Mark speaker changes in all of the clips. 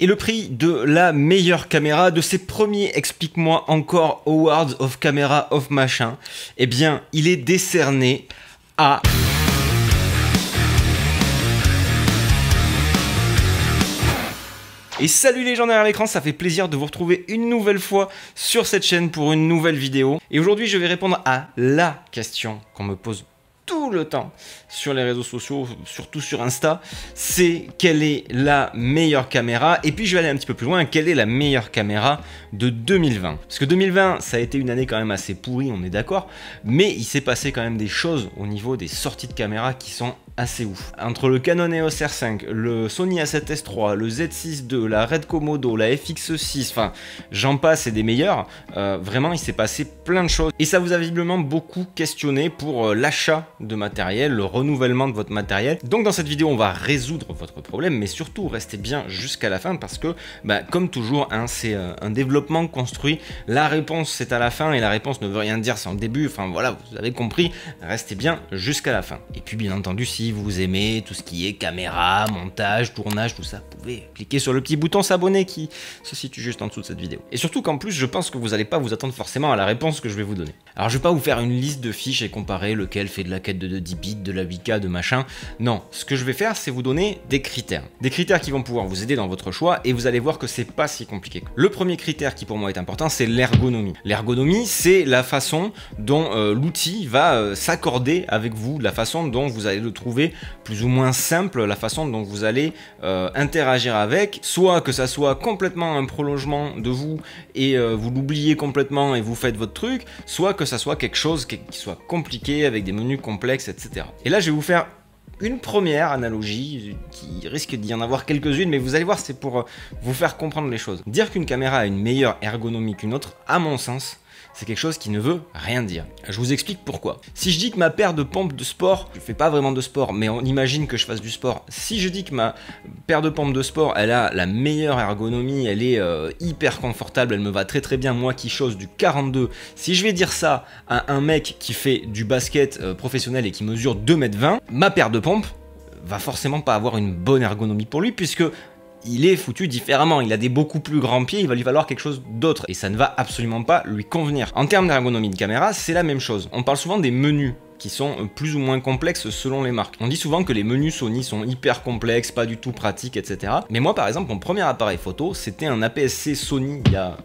Speaker 1: et le prix de la meilleure caméra de ses premiers Explique-moi encore Awards of Camera of Machin, eh bien, il est décerné à... Et salut les gens derrière l'écran, ça fait plaisir de vous retrouver une nouvelle fois sur cette chaîne pour une nouvelle vidéo. Et aujourd'hui, je vais répondre à la question qu'on me pose tout le temps sur les réseaux sociaux, surtout sur Insta, c'est quelle est la meilleure caméra. Et puis je vais aller un petit peu plus loin, quelle est la meilleure caméra de 2020 Parce que 2020, ça a été une année quand même assez pourrie, on est d'accord, mais il s'est passé quand même des choses au niveau des sorties de caméra qui sont assez ouf. Entre le Canon EOS R5, le Sony A7S 3 le Z6 II, la Red Komodo, la FX6, enfin j'en passe et des meilleurs, euh, vraiment il s'est passé plein de choses. Et ça vous a visiblement beaucoup questionné pour euh, l'achat de matériel, le renouvellement de votre matériel. Donc dans cette vidéo on va résoudre votre problème, mais surtout restez bien jusqu'à la fin parce que bah, comme toujours hein, c'est euh, un développement construit, la réponse c'est à la fin et la réponse ne veut rien dire, c'est en début, enfin voilà vous avez compris, restez bien jusqu'à la fin. Et puis bien entendu si vous aimez tout ce qui est caméra, montage, tournage, tout ça, vous pouvez cliquer sur le petit bouton s'abonner qui se situe juste en dessous de cette vidéo. Et surtout qu'en plus, je pense que vous n'allez pas vous attendre forcément à la réponse que je vais vous donner. Alors je vais pas vous faire une liste de fiches et comparer lequel fait de la quête de 10 bits, de la 8K, de machin. Non, ce que je vais faire, c'est vous donner des critères. Des critères qui vont pouvoir vous aider dans votre choix et vous allez voir que c'est pas si compliqué. Le premier critère qui pour moi est important, c'est l'ergonomie. L'ergonomie, c'est la façon dont euh, l'outil va euh, s'accorder avec vous, la façon dont vous allez le trouver plus ou moins simple la façon dont vous allez euh, interagir avec, soit que ça soit complètement un prolongement de vous et euh, vous l'oubliez complètement et vous faites votre truc, soit que ça soit quelque chose qui, qui soit compliqué avec des menus complexes, etc. Et là, je vais vous faire une première analogie qui risque d'y en avoir quelques-unes, mais vous allez voir, c'est pour euh, vous faire comprendre les choses. Dire qu'une caméra a une meilleure ergonomie qu'une autre, à mon sens, c'est quelque chose qui ne veut rien dire. Je vous explique pourquoi. Si je dis que ma paire de pompes de sport, je fais pas vraiment de sport, mais on imagine que je fasse du sport. Si je dis que ma paire de pompes de sport, elle a la meilleure ergonomie, elle est euh, hyper confortable, elle me va très très bien, moi qui chose du 42. Si je vais dire ça à un mec qui fait du basket euh, professionnel et qui mesure 2m20, ma paire de pompes, va forcément pas avoir une bonne ergonomie pour lui puisque il est foutu différemment. Il a des beaucoup plus grands pieds, il va lui falloir quelque chose d'autre. Et ça ne va absolument pas lui convenir. En termes d'ergonomie de caméra, c'est la même chose. On parle souvent des menus qui sont euh, plus ou moins complexes selon les marques. On dit souvent que les menus Sony sont hyper complexes, pas du tout pratiques, etc. Mais moi par exemple, mon premier appareil photo, c'était un APS-C Sony il y a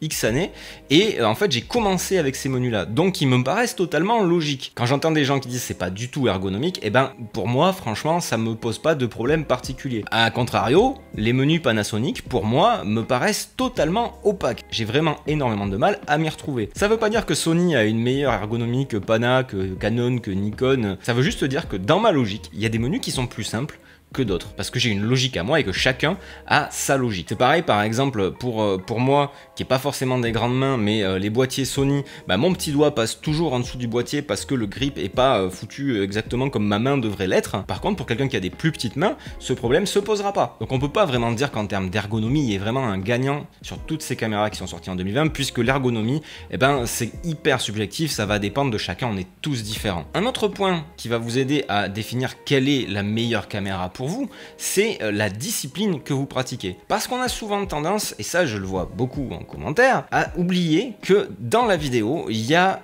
Speaker 1: X années, et euh, en fait j'ai commencé avec ces menus-là, donc ils me paraissent totalement logiques. Quand j'entends des gens qui disent c'est pas du tout ergonomique, et eh ben pour moi franchement ça me pose pas de problème particulier. A contrario, les menus Panasonic pour moi me paraissent totalement opaques. J'ai vraiment énormément de mal à m'y retrouver. Ça veut pas dire que Sony a une meilleure ergonomie que Pana, que Canon, que Nikon, ça veut juste dire que dans ma logique, il y a des menus qui sont plus simples, d'autres. Parce que j'ai une logique à moi et que chacun a sa logique. C'est pareil par exemple pour, euh, pour moi, qui est pas forcément des grandes mains, mais euh, les boîtiers Sony, bah, mon petit doigt passe toujours en dessous du boîtier parce que le grip est pas euh, foutu exactement comme ma main devrait l'être. Par contre, pour quelqu'un qui a des plus petites mains, ce problème se posera pas. Donc on peut pas vraiment dire qu'en termes d'ergonomie, il y vraiment un gagnant sur toutes ces caméras qui sont sorties en 2020, puisque l'ergonomie, eh ben, c'est hyper subjectif, ça va dépendre de chacun, on est tous différents. Un autre point qui va vous aider à définir quelle est la meilleure caméra pour vous, c'est euh, la discipline que vous pratiquez. Parce qu'on a souvent tendance, et ça je le vois beaucoup en commentaire, à oublier que dans la vidéo, il y a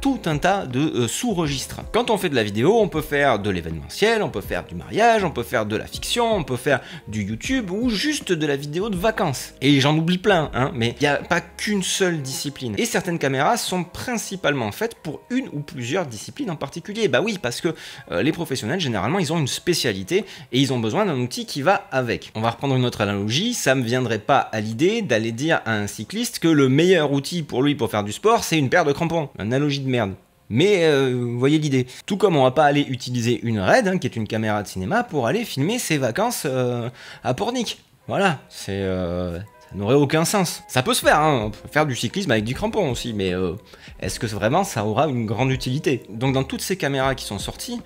Speaker 1: tout un tas de euh, sous-registres. Quand on fait de la vidéo, on peut faire de l'événementiel, on peut faire du mariage, on peut faire de la fiction, on peut faire du YouTube ou juste de la vidéo de vacances. Et j'en oublie plein, hein, mais il n'y a pas qu'une seule discipline. Et certaines caméras sont principalement faites pour une ou plusieurs disciplines en particulier. Bah oui, parce que euh, les professionnels, généralement, ils ont une spécialité et ils ont besoin d'un outil qui va avec. On va reprendre une autre analogie, ça me viendrait pas à l'idée d'aller dire à un cycliste que le meilleur outil pour lui pour faire du sport, c'est une paire de crampons. Analogie merde. Mais euh, vous voyez l'idée. Tout comme on va pas aller utiliser une RED, hein, qui est une caméra de cinéma, pour aller filmer ses vacances euh, à Pornic. Voilà, c'est euh, ça n'aurait aucun sens. Ça peut se faire, hein. faire du cyclisme avec du crampon aussi, mais est-ce que vraiment ça aura une grande utilité Donc dans toutes ces caméras qui sont sorties,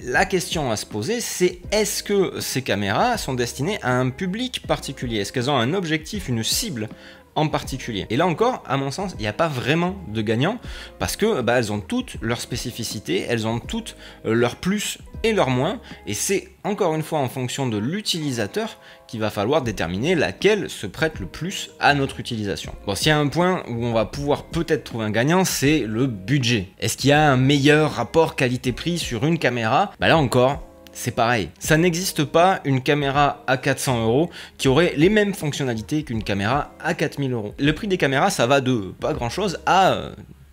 Speaker 1: la question à se poser, c'est est-ce que ces caméras sont destinées à un public particulier Est-ce qu'elles ont un objectif, une cible en particulier. Et là encore, à mon sens, il n'y a pas vraiment de gagnant parce que bah, elles ont toutes leurs spécificités, elles ont toutes euh, leurs plus et leurs moins, et c'est encore une fois en fonction de l'utilisateur qu'il va falloir déterminer laquelle se prête le plus à notre utilisation. Bon, s'il y a un point où on va pouvoir peut-être trouver un gagnant, c'est le budget. Est-ce qu'il y a un meilleur rapport qualité-prix sur une caméra Bah là encore, c'est pareil. Ça n'existe pas une caméra à 400 euros qui aurait les mêmes fonctionnalités qu'une caméra à 4000 euros. Le prix des caméras, ça va de pas grand chose à euh,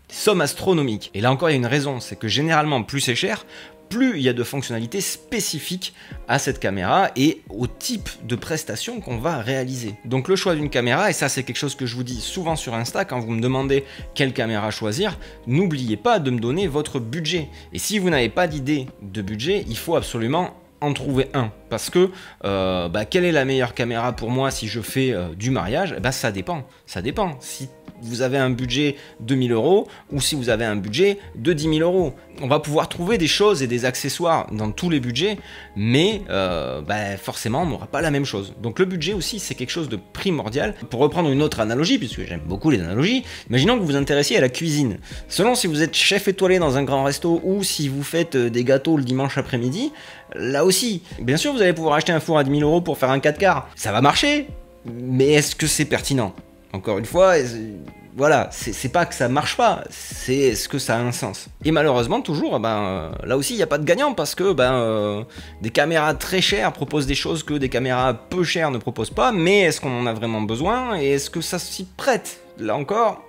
Speaker 1: somme astronomique. Et là encore, il y a une raison, c'est que généralement, plus c'est cher, plus il y a de fonctionnalités spécifiques à cette caméra et au type de prestation qu'on va réaliser. Donc le choix d'une caméra, et ça c'est quelque chose que je vous dis souvent sur Insta quand vous me demandez quelle caméra choisir, n'oubliez pas de me donner votre budget. Et si vous n'avez pas d'idée de budget, il faut absolument en trouver un. Parce que euh, bah, quelle est la meilleure caméra pour moi si je fais euh, du mariage Et eh ben, Ça dépend. Ça dépend. Si vous avez un budget de 1000 euros ou si vous avez un budget de 10 000 euros. On va pouvoir trouver des choses et des accessoires dans tous les budgets, mais euh, bah, forcément, on n'aura pas la même chose. Donc le budget aussi, c'est quelque chose de primordial. Pour reprendre une autre analogie, puisque j'aime beaucoup les analogies, imaginons que vous vous intéressiez à la cuisine. Selon si vous êtes chef étoilé dans un grand resto ou si vous faites euh, des gâteaux le dimanche après-midi, là aussi, bien sûr, vous allez pouvoir acheter un four à 10 000 euros pour faire un 4 quarts. Ça va marcher, mais est-ce que c'est pertinent encore une fois, voilà, c'est pas que ça marche pas, c'est est-ce que ça a un sens. Et malheureusement, toujours, ben, euh, là aussi, il n'y a pas de gagnant parce que ben, euh, des caméras très chères proposent des choses que des caméras peu chères ne proposent pas, mais est-ce qu'on en a vraiment besoin et est-ce que ça s'y prête Là encore,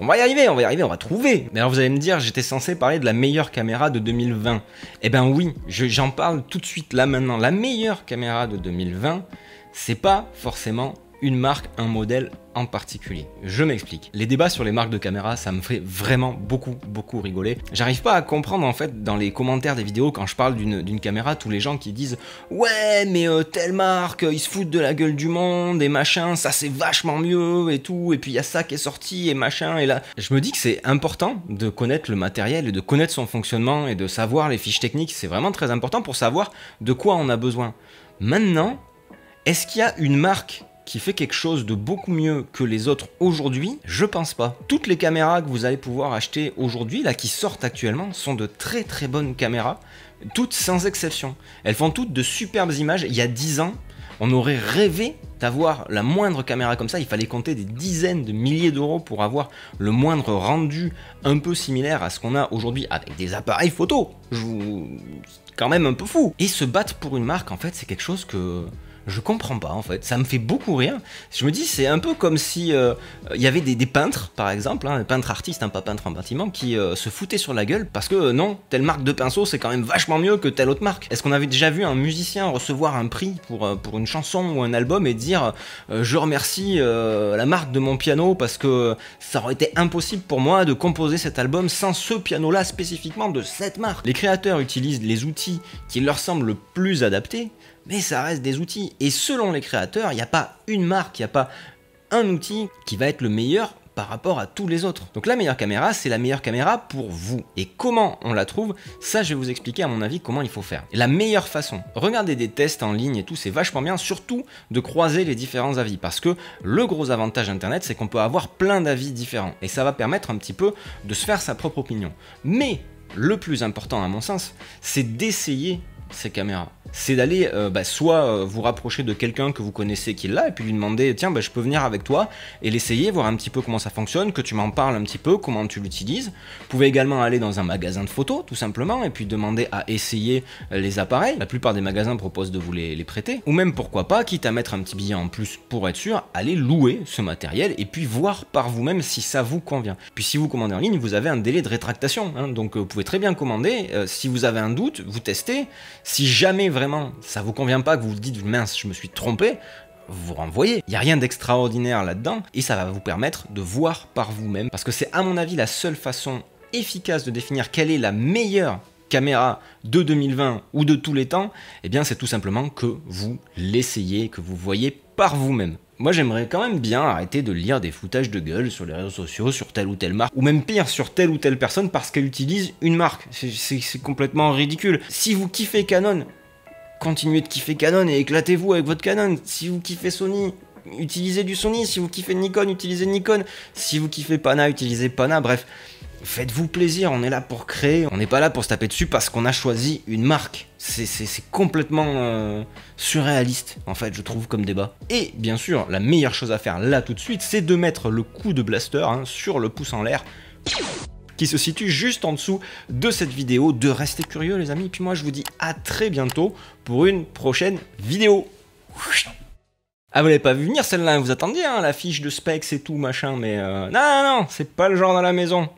Speaker 1: on va y arriver, on va y arriver, on va trouver. Mais alors vous allez me dire, j'étais censé parler de la meilleure caméra de 2020. Eh ben oui, j'en parle tout de suite là maintenant. La meilleure caméra de 2020, c'est pas forcément une marque, un modèle en particulier. Je m'explique. Les débats sur les marques de caméra, ça me fait vraiment beaucoup, beaucoup rigoler. J'arrive pas à comprendre en fait dans les commentaires des vidéos quand je parle d'une caméra, tous les gens qui disent ouais mais euh, telle marque, ils se foutent de la gueule du monde et machin, ça c'est vachement mieux et tout, et puis il y a ça qui est sorti et machin et là. Je me dis que c'est important de connaître le matériel et de connaître son fonctionnement et de savoir les fiches techniques, c'est vraiment très important pour savoir de quoi on a besoin. Maintenant, est-ce qu'il y a une marque qui fait quelque chose de beaucoup mieux que les autres aujourd'hui, je pense pas. Toutes les caméras que vous allez pouvoir acheter aujourd'hui, là qui sortent actuellement, sont de très très bonnes caméras, toutes sans exception. Elles font toutes de superbes images. Il y a 10 ans, on aurait rêvé d'avoir la moindre caméra comme ça, il fallait compter des dizaines de milliers d'euros pour avoir le moindre rendu un peu similaire à ce qu'on a aujourd'hui avec des appareils photo. Je vous... quand même un peu fou. Et se battre pour une marque, en fait, c'est quelque chose que je comprends pas en fait. Ça me fait beaucoup rire. Je me dis, c'est un peu comme si euh, il y avait des, peintres, par exemple, hein, des peintres artistes, hein, pas peintres en bâtiment, qui euh, se foutaient sur la gueule parce que euh, non, telle marque de pinceau, c'est quand même vachement mieux que telle autre marque. Est-ce qu'on avait déjà vu un musicien recevoir un prix pour, pour une chanson ou un album et dire, je remercie la marque de mon piano parce que ça aurait été impossible pour moi de composer cet album sans ce piano-là spécifiquement de cette marque Les créateurs utilisent les outils qui leur semblent le plus adaptés mais ça reste des outils. Et selon les créateurs, il n'y a pas une marque, il n'y a pas un outil qui va être le meilleur par rapport à tous les autres. Donc la meilleure caméra, c'est la meilleure caméra pour vous. Et comment on la trouve Ça, je vais vous expliquer à mon avis comment il faut faire. la meilleure façon, regardez des tests en ligne et tout, c'est vachement bien, surtout de croiser les différents avis. Parce que le gros avantage d'Internet, c'est qu'on peut avoir plein d'avis différents. Et ça va permettre un petit peu de se faire sa propre opinion. Mais le plus important à mon sens, c'est d'essayer ces caméras c'est d'aller euh, bah, soit euh, vous rapprocher de quelqu'un que vous connaissez qui l'a et puis lui demander, tiens, bah, je peux venir avec toi, et l'essayer, voir un petit peu comment ça fonctionne, que tu m'en parles un petit peu, comment tu l'utilises. Vous pouvez également aller dans un magasin de photos, tout simplement, et puis demander à essayer euh, les appareils. La plupart des magasins proposent de vous les, prêter. Ou même, pourquoi pas, quitte à mettre un petit billet en plus pour être sûr, aller louer ce matériel, et puis voir par vous-même si ça vous convient. Puis si vous commandez en ligne, vous avez un délai de rétractation, hein. donc vous pouvez très bien commander. si vous avez un doute, vous testez. Si jamais vraiment ça vous convient pas, que vous vous dites mince, je me suis trompé, vous renvoyez. Il n'y a rien d'extraordinaire là-dedans et ça va vous permettre de voir par vous-même parce que c'est à mon avis la seule façon efficace de définir quelle est la meilleure caméra de 2020 ou de tous les temps, et eh bien c'est tout simplement que vous l'essayez, que vous voyez par vous-même. Moi j'aimerais quand même bien arrêter de lire des foutages de gueule sur les réseaux sociaux, sur telle ou telle marque, ou même pire, sur telle ou telle personne parce qu'elle utilise une marque. C'est complètement ridicule. Si vous kiffez Canon, continuez de kiffer Canon et éclatez-vous avec votre Canon. Si vous kiffez Sony, utilisez du Sony. Si vous kiffez Nikon, utilisez Nikon. Si vous kiffez Pana, utilisez Pana. Bref, faites-vous plaisir. On est là pour créer. On n'est pas là pour se taper dessus parce qu'on a choisi une marque. C'est complètement euh, surréaliste, en fait, je trouve, comme débat. Et bien sûr, la meilleure chose à faire là tout de suite, c'est de mettre le coup de blaster hein, sur le pouce en l'air qui se situe juste en dessous de cette vidéo. De rester curieux les amis, et puis moi je vous dis à très bientôt pour une prochaine vidéo. Ah vous l'avez pas vu venir celle-là, hein. vous attendiez hein, la fiche de specs et tout machin, mais euh, non non non, c'est pas le genre dans la maison.